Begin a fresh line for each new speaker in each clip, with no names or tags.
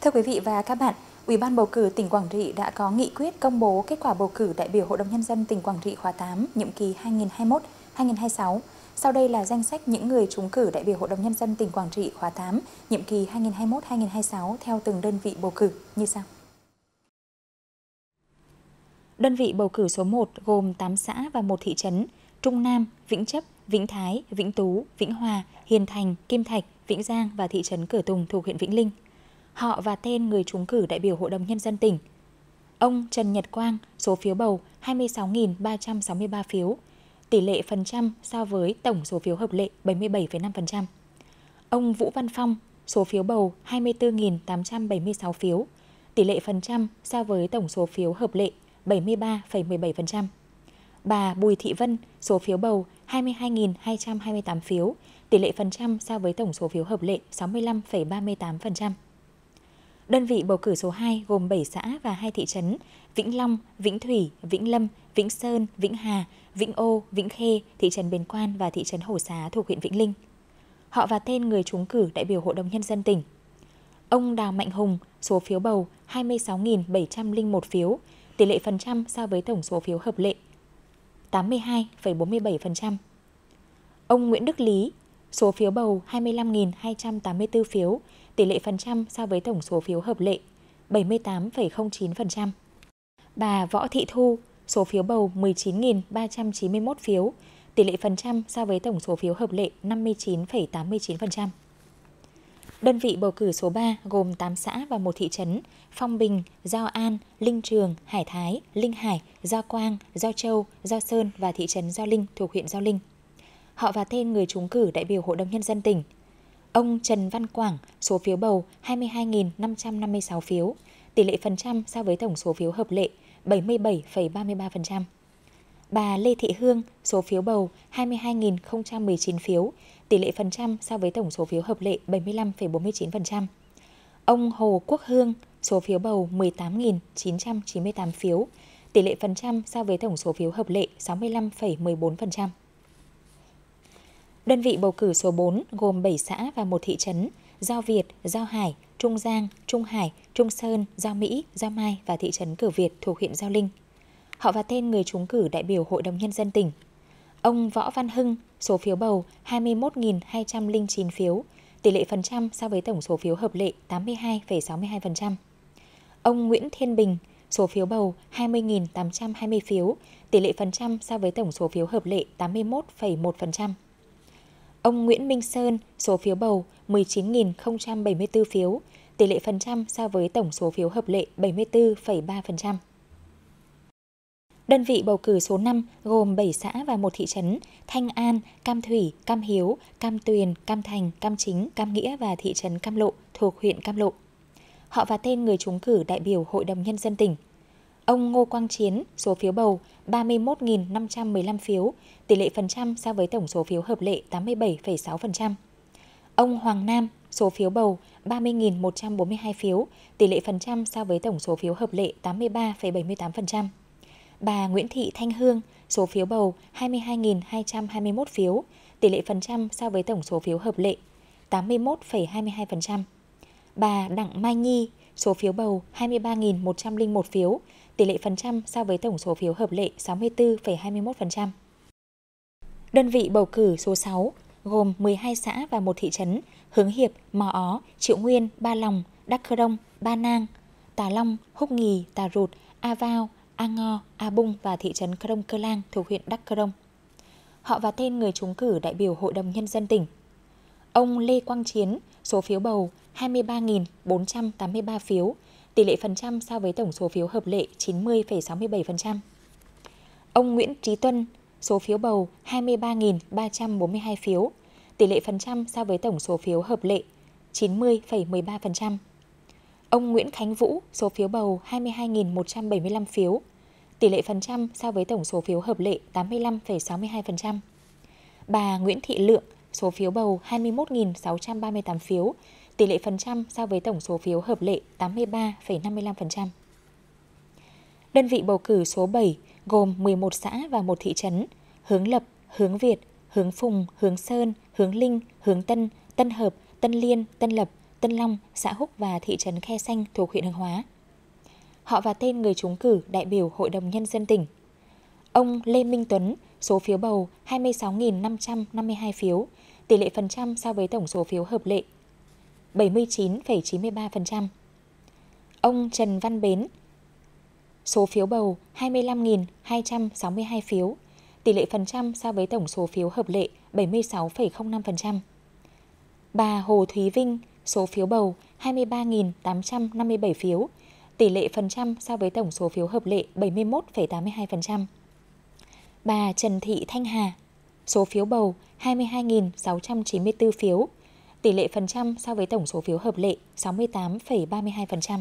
Thưa quý vị và các bạn, Ủy ban bầu cử tỉnh Quảng Trị đã có nghị quyết công bố kết quả bầu cử đại biểu Hội đồng Nhân dân tỉnh Quảng Trị khóa 8, nhiệm kỳ 2021-2026. Sau đây là danh sách những người trúng cử đại biểu Hội đồng Nhân dân tỉnh Quảng Trị khóa 8, nhiệm kỳ 2021-2026 theo từng đơn vị bầu cử như sau. Đơn vị bầu cử số 1 gồm 8 xã và một thị trấn, Trung Nam, Vĩnh Chấp, Vĩnh Thái, Vĩnh Tú, Vĩnh Hòa, Hiền Thành, Kim Thạch, Vĩnh Giang và thị trấn Cửa Tùng thuộc huyện Vĩnh Linh, họ và tên người trúng cử đại biểu Hội đồng Nhân dân tỉnh. Ông Trần Nhật Quang, số phiếu bầu 26.363 phiếu, tỷ lệ phần trăm so với tổng số phiếu hợp lệ 77,5%. Ông Vũ Văn Phong, số phiếu bầu 24.876 phiếu, tỷ lệ phần trăm so với tổng số phiếu hợp lệ 73,17%. Bà Bùi Thị Vân, số phiếu bầu 22.228 phiếu, tỷ lệ phần trăm so với tổng số phiếu hợp lệ 65,38%. Đơn vị bầu cử số 2 gồm 7 xã và 2 thị trấn Vĩnh Long, Vĩnh Thủy, Vĩnh Lâm, Vĩnh Sơn, Vĩnh Hà, Vĩnh Ô, Vĩnh Khê, thị trấn Bền Quan và thị trấn Hồ Xá thuộc huyện Vĩnh Linh. Họ và tên người trúng cử đại biểu Hội đồng Nhân dân tỉnh. Ông Đào Mạnh Hùng, số phiếu bầu 26.701 phiếu, tỷ lệ phần trăm so với tổng số phiếu hợp lệ 82,47%. Ông Nguyễn Đức Lý, số phiếu bầu 25.284 phiếu, tỷ lệ phần trăm so với tổng số phiếu hợp lệ 78,09%. Bà Võ Thị Thu, số phiếu bầu 19.391 phiếu, tỷ lệ phần trăm so với tổng số phiếu hợp lệ 59,89%. Đơn vị bầu cử số 3 gồm 8 xã và một thị trấn Phong Bình, Giao An, Linh Trường, Hải Thái, Linh Hải, Giao Quang, Giao Châu, Giao Sơn và thị trấn Giao Linh thuộc huyện Giao Linh, họ và tên người trúng cử đại biểu Hội đồng Nhân dân tỉnh. Ông Trần Văn Quảng, số phiếu bầu 22.556 phiếu, tỷ lệ phần trăm so với tổng số phiếu hợp lệ 77,33%. Bà Lê Thị Hương, số phiếu bầu 22.019 phiếu, tỷ lệ phần trăm so với tổng số phiếu hợp lệ 75,49%. Ông Hồ Quốc Hương, số phiếu bầu 18.998 phiếu, tỷ lệ phần trăm so với tổng số phiếu hợp lệ 65,14%. Đơn vị bầu cử số 4 gồm 7 xã và một thị trấn, Giao Việt, Giao Hải, Trung Giang, Trung Hải, Trung Sơn, Giao Mỹ, Giao Mai và thị trấn Cửa Việt thuộc huyện Giao Linh. Họ và tên người trúng cử đại biểu Hội đồng Nhân dân tỉnh. Ông Võ Văn Hưng, số phiếu bầu 21.209 phiếu, tỷ lệ phần trăm so với tổng số phiếu hợp lệ 82,62%. Ông Nguyễn Thiên Bình, số phiếu bầu 20.820 phiếu, tỷ lệ phần trăm so với tổng số phiếu hợp lệ 81,1%. Ông Nguyễn Minh Sơn, số phiếu bầu 19.074 phiếu, tỷ lệ phần trăm so với tổng số phiếu hợp lệ 74,3%. Đơn vị bầu cử số 5 gồm 7 xã và một thị trấn Thanh An, Cam Thủy, Cam Hiếu, Cam Tuyền, Cam Thành, Cam Chính, Cam Nghĩa và thị trấn Cam Lộ thuộc huyện Cam Lộ. Họ và tên người trúng cử đại biểu Hội đồng Nhân dân tỉnh Ông Ngô Quang Chiến, số phiếu bầu 31.515 phiếu, tỷ lệ phần trăm so với tổng số phiếu hợp lệ 87,6%. Ông Hoàng Nam, số phiếu bầu 30.142 phiếu, tỷ lệ phần trăm so với tổng số phiếu hợp lệ 83,78%. Bà Nguyễn Thị Thanh Hương, số phiếu bầu 22.221 phiếu, tỷ lệ phần trăm so với tổng số phiếu hợp lệ 81,22%. Bà Đặng Mai Nhi, số phiếu bầu 23.101 phiếu, tỷ lệ phần trăm so với tổng số phiếu hợp lệ 64,21%. Đơn vị bầu cử số 6 gồm 12 xã và một thị trấn Hướng Hiệp, Mò Ó, Triệu Nguyên, Ba Lòng, Đắc cơ Đông, Ba Nang, Tà Long, Húc Nghì, Tà Rụt, A vao A Ngo, A Bung và thị trấn cơ đông Cơ Lang thuộc huyện Đắc cơ đông Họ và tên người trúng cử đại biểu Hội đồng Nhân dân tỉnh. Ông Lê Quang Chiến, số phiếu bầu 23.483 phiếu, tỷ lệ phần trăm so với tổng số phiếu hợp lệ 90,67%. Ông Nguyễn Trí Tuân, số phiếu bầu 23.342 phiếu, tỷ lệ phần trăm so với tổng số phiếu hợp lệ 90,13%. Ông Nguyễn Khánh Vũ, số phiếu bầu 22.175 phiếu, tỷ lệ phần trăm so với tổng số phiếu hợp lệ 85,62%. Bà Nguyễn Thị Lượng, số phiếu bầu 21.638 phiếu, tỷ lệ phần trăm so với tổng số phiếu hợp lệ 83,55%. Đơn vị bầu cử số 7 gồm 11 xã và một thị trấn, Hướng Lập, Hướng Việt, Hướng Phùng, Hướng Sơn, Hướng Linh, Hướng Tân, Tân Hợp, Tân Liên, Tân Lập, Tân Long, xã Húc và thị trấn Khe Xanh thuộc huyện Hướng Hóa. Họ và tên người trúng cử đại biểu Hội đồng Nhân dân tỉnh. Ông Lê Minh Tuấn, số phiếu bầu 26.552 phiếu, tỷ lệ phần trăm so với tổng số phiếu hợp lệ 79,93%. Ông Trần Văn Bến, số phiếu bầu 25.262 phiếu, tỷ lệ phần trăm so với tổng số phiếu hợp lệ 76,05%. Bà Hồ Thúy Vinh, số phiếu bầu 23.857 phiếu, tỷ lệ phần trăm so với tổng số phiếu hợp lệ 71,82% bà Trần Thị Thanh Hà. Số phiếu bầu 22.694 phiếu, tỷ lệ phần trăm so với tổng số phiếu hợp lệ 68,32%.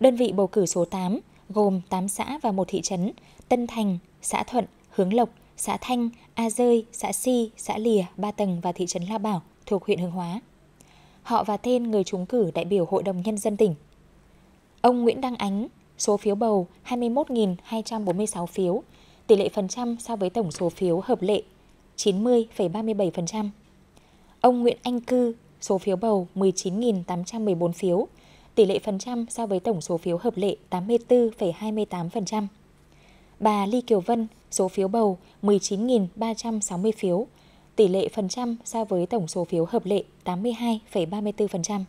Đơn vị bầu cử số 8 gồm 8 xã và một thị trấn Tân Thành, xã Thuận, Hướng Lộc, xã Thanh, A Rơi, xã Si, xã Lìa, Ba Tầng và thị trấn La Bảo thuộc huyện Hương Hóa. Họ và tên người trúng cử đại biểu Hội đồng Nhân dân tỉnh. Ông Nguyễn Đăng Ánh, số phiếu bầu 21.246 phiếu, tỷ lệ phần trăm so với tổng số phiếu hợp lệ 90,37%. Ông Nguyễn Anh Cư, số phiếu bầu 19.814 phiếu, tỷ lệ phần trăm so với tổng số phiếu hợp lệ 84,28%. Bà Ly Kiều Vân, số phiếu bầu 19.360 phiếu, tỷ lệ phần trăm so với tổng số phiếu hợp lệ 82,34%.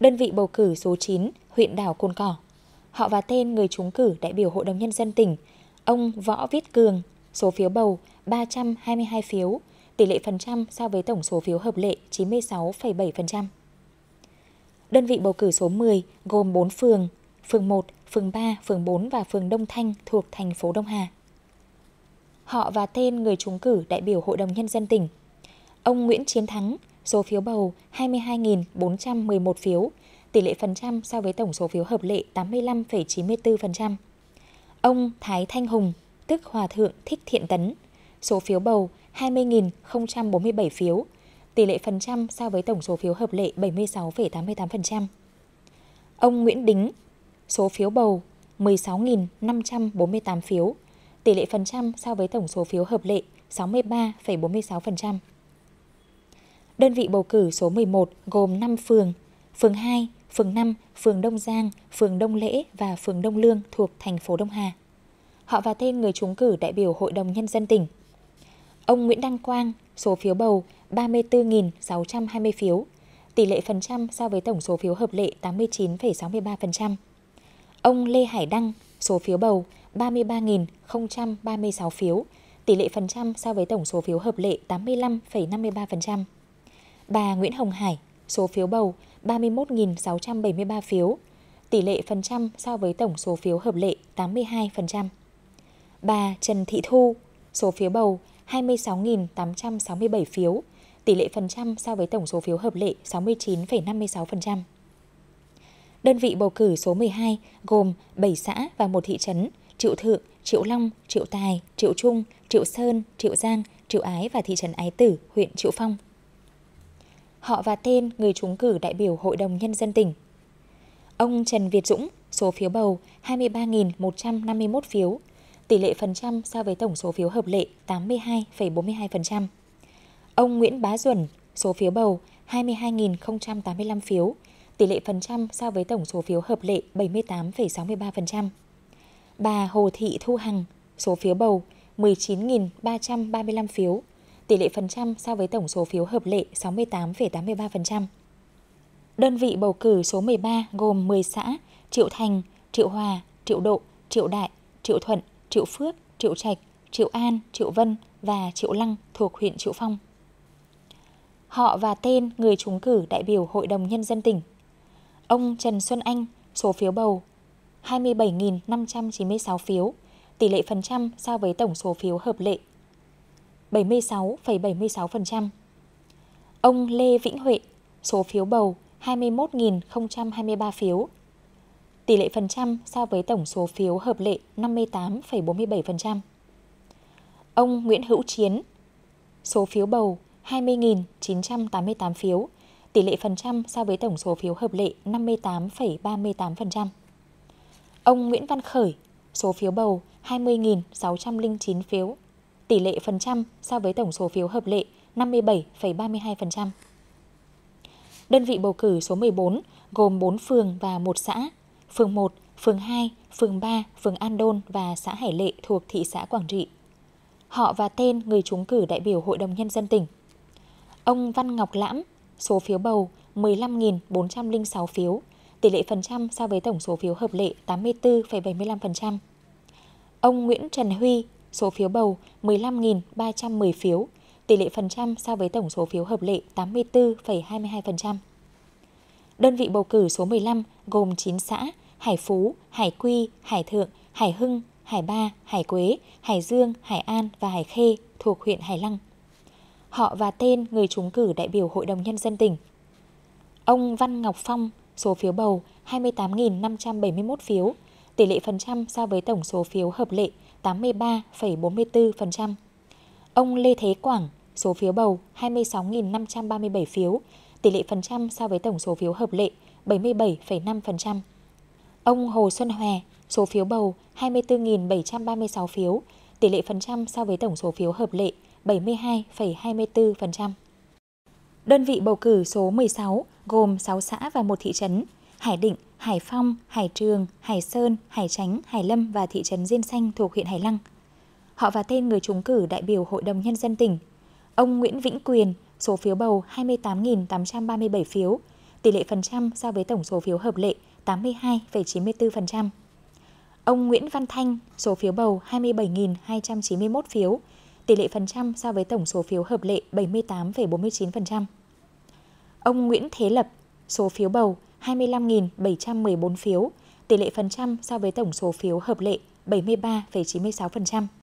Đơn vị bầu cử số 9, huyện đảo Cồn Cỏ. Họ và tên người trúng cử đại biểu Hội đồng Nhân dân tỉnh Ông Võ Viết Cường, số phiếu bầu 322 phiếu, tỷ lệ phần trăm so với tổng số phiếu hợp lệ 96,7%. Đơn vị bầu cử số 10 gồm 4 phường, phường 1, phường 3, phường 4 và phường Đông Thanh thuộc thành phố Đông Hà. Họ và tên người trúng cử đại biểu Hội đồng Nhân dân tỉnh. Ông Nguyễn Chiến Thắng, số phiếu bầu 22.411 phiếu, tỷ lệ phần trăm so với tổng số phiếu hợp lệ 85,94% ông Thái Thanh Hùng, tức Hòa Thượng Thích Thiện Tấn, số phiếu bầu 20.047 phiếu, tỷ lệ phần trăm so với tổng số phiếu hợp lệ 76,88%. Ông Nguyễn Đính, số phiếu bầu 16.548 phiếu, tỷ lệ phần trăm so với tổng số phiếu hợp lệ 63,46%. Đơn vị bầu cử số 11 gồm 5 phường, phường 2, phường 5, phường Đông Giang, phường Đông Lễ và phường Đông Lương thuộc thành phố Đông Hà. Họ và tên người trúng cử đại biểu Hội đồng Nhân dân tỉnh. Ông Nguyễn Đăng Quang, số phiếu bầu 34.620 phiếu, tỷ lệ phần trăm so với tổng số phiếu hợp lệ 89,63%. Ông Lê Hải Đăng, số phiếu bầu 33.036 phiếu, tỷ lệ phần trăm so với tổng số phiếu hợp lệ 85,53%. Bà Nguyễn Hồng Hải, số phiếu bầu 31.673 phiếu, tỷ lệ phần trăm so với tổng số phiếu hợp lệ 82%. Bà Trần Thị Thu, số phiếu bầu 26.867 phiếu, tỷ lệ phần trăm so với tổng số phiếu hợp lệ 69,56%. Đơn vị bầu cử số 12 gồm 7 xã và một thị trấn, Triệu Thượng, Triệu Long, Triệu Tài, Triệu Trung, Triệu Sơn, Triệu Giang, Triệu Ái và thị trấn Ái Tử, huyện Triệu Phong, họ và tên người trúng cử đại biểu Hội đồng Nhân dân tỉnh. Ông Trần Việt Dũng, số phiếu bầu 23.151 phiếu, tỷ lệ phần trăm so với tổng số phiếu hợp lệ 82,42%. Ông Nguyễn Bá Duẩn, số phiếu bầu 22.085 phiếu, tỷ lệ phần trăm so với tổng số phiếu hợp lệ 78,63%. Bà Hồ Thị Thu Hằng, số phiếu bầu 19.335 phiếu, tỷ lệ phần trăm so với tổng số phiếu hợp lệ 68,83%. Đơn vị bầu cử số 13 gồm 10 xã Triệu Thành, Triệu Hòa, Triệu Độ, Triệu Đại, Triệu Thuận, Triệu Phước, Triệu Trạch, Triệu An, Triệu Vân và Triệu Lăng thuộc huyện Triệu Phong. Họ và tên người trúng cử đại biểu Hội đồng Nhân dân tỉnh. Ông Trần Xuân Anh, số phiếu bầu 27.596 phiếu, tỷ lệ phần trăm so với tổng số phiếu hợp lệ 76,76%. Ông Lê Vĩnh Huệ, số phiếu bầu 21.023 phiếu. Tỷ lệ phần trăm so với tổng số phiếu hợp lệ 58,47%. Ông Nguyễn Hữu Chiến, số phiếu bầu 20.988 phiếu, tỷ lệ phần trăm so với tổng số phiếu hợp lệ 58,38%. Ông Nguyễn Văn Khởi, số phiếu bầu 20.609 phiếu, tỷ lệ phần trăm so với tổng số phiếu hợp lệ 57,32%. Đơn vị bầu cử số 14 gồm 4 phường và 1 xã, phường 1, phường 2, phường 3, phường An Đôn và xã Hải Lệ thuộc thị xã Quảng Trị. Họ và tên người trúng cử đại biểu Hội đồng Nhân dân tỉnh. Ông Văn Ngọc Lãm, số phiếu bầu 15.406 phiếu, tỷ lệ phần trăm so với tổng số phiếu hợp lệ 84,75%. Ông Nguyễn Trần Huy, Số phiếu bầu 15.310 phiếu, tỷ lệ phần trăm so với tổng số phiếu hợp lệ 84,22%. Đơn vị bầu cử số 15 gồm 9 xã Hải Phú, Hải Quy, Hải Thượng, Hải Hưng, Hải Ba, Hải Quế, Hải Dương, Hải An và Hải Khê thuộc huyện Hải Lăng. Họ và tên người trúng cử đại biểu Hội đồng Nhân dân tỉnh. Ông Văn Ngọc Phong, số phiếu bầu 28.571 phiếu, tỷ lệ phần trăm so với tổng số phiếu hợp lệ 83,44%. Ông Lê Thế Quảng, số phiếu bầu 26.537 phiếu, tỷ lệ phần trăm so với tổng số phiếu hợp lệ 77,5%. Ông Hồ Xuân Hòa, số phiếu bầu 24.736 phiếu, tỷ lệ phần trăm so với tổng số phiếu hợp lệ 72,24%. Đơn vị bầu cử số 16 gồm 6 xã và một thị trấn, Hải Định, Hải Phong, Hải Trường, Hải Sơn, Hải Chánh, Hải Lâm và thị trấn Diên Xanh thuộc huyện Hải Lăng. Họ và tên người trúng cử đại biểu Hội đồng Nhân dân tỉnh. Ông Nguyễn Vĩnh Quyền, số phiếu bầu 28.837 phiếu, tỷ lệ phần trăm so với tổng số phiếu hợp lệ 82,94%. Ông Nguyễn Văn Thanh, số phiếu bầu 27.291 phiếu, tỷ lệ phần trăm so với tổng số phiếu hợp lệ 78,49%. Ông Nguyễn Thế Lập, số phiếu bầu 28.291 25.714 phiếu, tỷ lệ phần trăm so với tổng số phiếu hợp lệ 73,96%.